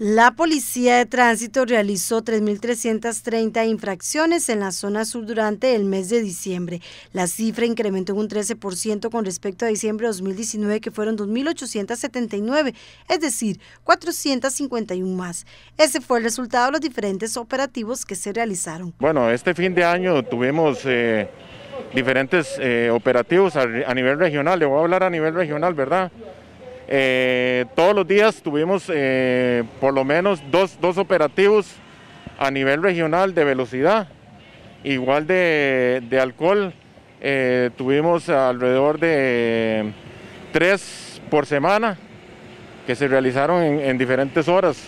La Policía de Tránsito realizó 3.330 infracciones en la zona sur durante el mes de diciembre. La cifra incrementó un 13% con respecto a diciembre de 2019, que fueron 2.879, es decir, 451 más. Ese fue el resultado de los diferentes operativos que se realizaron. Bueno, este fin de año tuvimos eh, diferentes eh, operativos a nivel regional. Le voy a hablar a nivel regional, ¿verdad? Eh, todos los días tuvimos eh, por lo menos dos, operativos a nivel regional de velocidad, igual de, alcohol. Eh, tuvimos alrededor de tres por semana que se realizaron en, en, diferentes horas.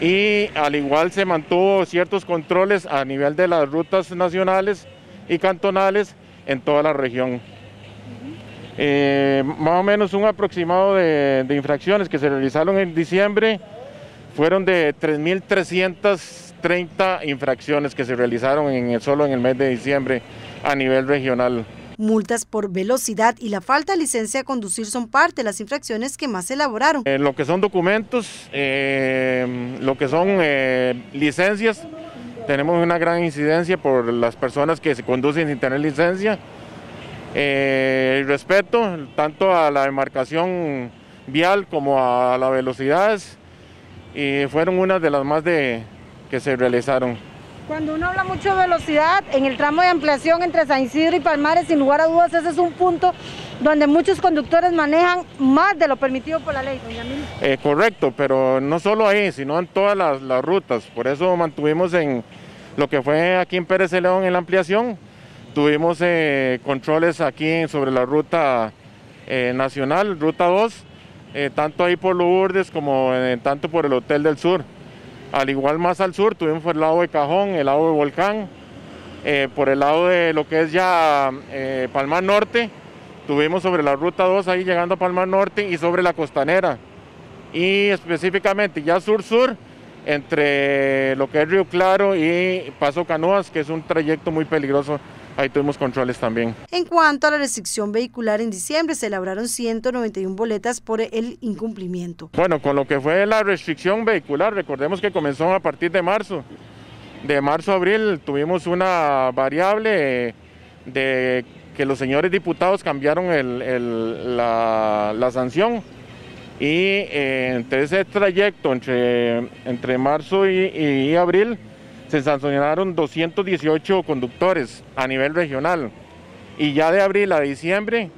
Y al igual se mantuvo ciertos controles a nivel de las rutas nacionales y cantonales en toda la región. Eh, más o menos un aproximado de, infracciones que se realizaron en diciembre fueron de 3.330 infracciones que se realizaron solo en el mes de diciembre a nivel regional. Multas por velocidad y la falta de licencia a conducir son parte de las infracciones que más elaboraron. en eh, lo que son documentos, eh, lo que son licencias, tenemos una gran incidencia por las personas que se conducen sin tener licencia. Eh, el respeto tanto a la demarcación vial como a la velocidad y fueron una de las más de, que se realizaron. Cuando uno habla mucho de velocidad, en el tramo de ampliación entre San Isidro y Palmares, sin lugar a dudas, ese es un punto donde muchos conductores manejan más de lo permitido por la ley, doña eh, correcto, pero no solo ahí, sino en todas las, las rutas. Por eso mantuvimos en lo que fue aquí en Pérez de León en la ampliación, Tuvimos eh, controles aquí sobre la ruta eh, nacional, ruta 2, eh, tanto ahí por Lourdes como tanto por el Hotel del Sur. Al igual más al sur tuvimos por el lado de Cajón, el lado de Volcán, por el lado de lo que es ya Palmar Norte, tuvimos sobre la ruta 2 ahí llegando a Palmar Norte y sobre la costanera. Y específicamente ya sur-sur entre lo que es Río Claro y Paso Canoas, que es un trayecto muy peligroso. Ahí tuvimos controles también. En cuanto a la restricción vehicular en diciembre, se elaboraron 191 boletas por el incumplimiento. Bueno, con lo que fue la restricción vehicular, recordemos que comenzó a partir de marzo. De marzo a abril tuvimos una variable de que los señores diputados cambiaron la sanción y en eh, entre ese trayecto, entre, entre marzo y, abril, se sancionaron 218 conductores a nivel regional. Y ya de abril a diciembre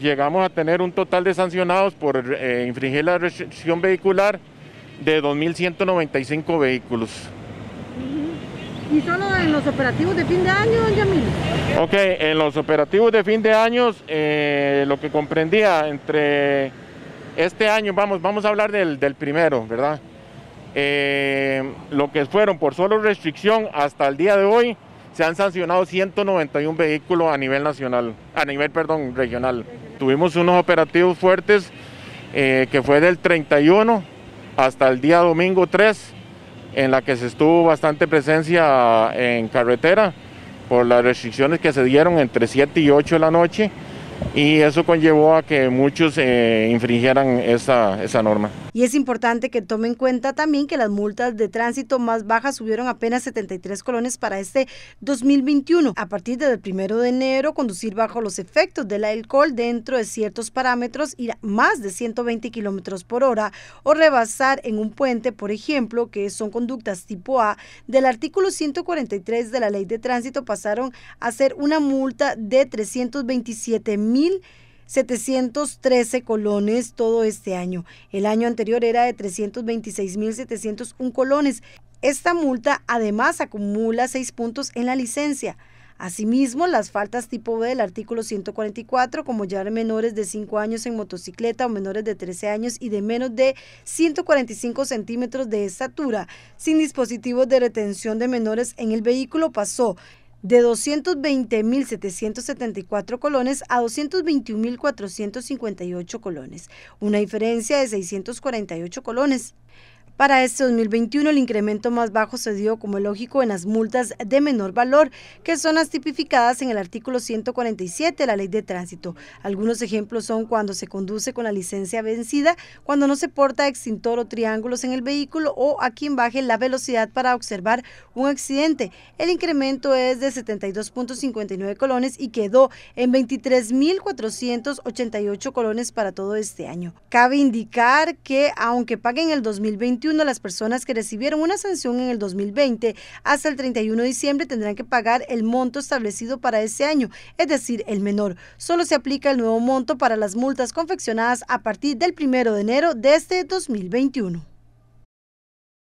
llegamos a tener un total de sancionados por eh, infringir la restricción vehicular de 2.195 vehículos. ¿Y solo en los operativos de fin de año, don Yamil? Ok, en los operativos de fin de año, eh, lo que comprendía entre este año, vamos, vamos a hablar del, primero, ¿verdad? Eh, lo que fueron por solo restricción hasta el día de hoy, se han sancionado 191 vehículos a nivel nacional, a nivel, perdón, regional. Tuvimos unos operativos fuertes eh, que fue del 31 hasta el día domingo 3, en la que se estuvo bastante presencia en carretera por las restricciones que se dieron entre 7 y 8 de la noche y eso conllevó a que muchos eh, infringieran esa, esa norma. Y es importante que tome en cuenta también que las multas de tránsito más bajas subieron apenas 73 colones para este 2021. A partir del primero de enero, conducir bajo los efectos del alcohol dentro de ciertos parámetros ir más de 120 kilómetros por hora o rebasar en un puente, por ejemplo, que son conductas tipo A, del artículo 143 de la Ley de Tránsito pasaron a ser una multa de 327 mil 713 colones todo este año. El año anterior era de 326.701 colones. Esta multa además acumula seis puntos en la licencia. Asimismo, las faltas tipo B del artículo 144, como ya menores de 5 años en motocicleta o menores de 13 años y de menos de 145 centímetros de estatura, sin dispositivos de retención de menores en el vehículo, pasó de 220.774 colones a 221.458 colones, una diferencia de 648 colones. Para este 2021 el incremento más bajo se dio como lógico en las multas de menor valor, que son las tipificadas en el artículo 147 de la Ley de Tránsito. Algunos ejemplos son cuando se conduce con la licencia vencida, cuando no se porta extintor o triángulos en el vehículo o a quien baje la velocidad para observar un accidente. El incremento es de 72.59 colones y quedó en 23.488 colones para todo este año. Cabe indicar que aunque paguen el 2021 las personas que recibieron una sanción en el 2020 hasta el 31 de diciembre tendrán que pagar el monto establecido para ese año, es decir, el menor. Solo se aplica el nuevo monto para las multas confeccionadas a partir del 1 de enero de este 2021.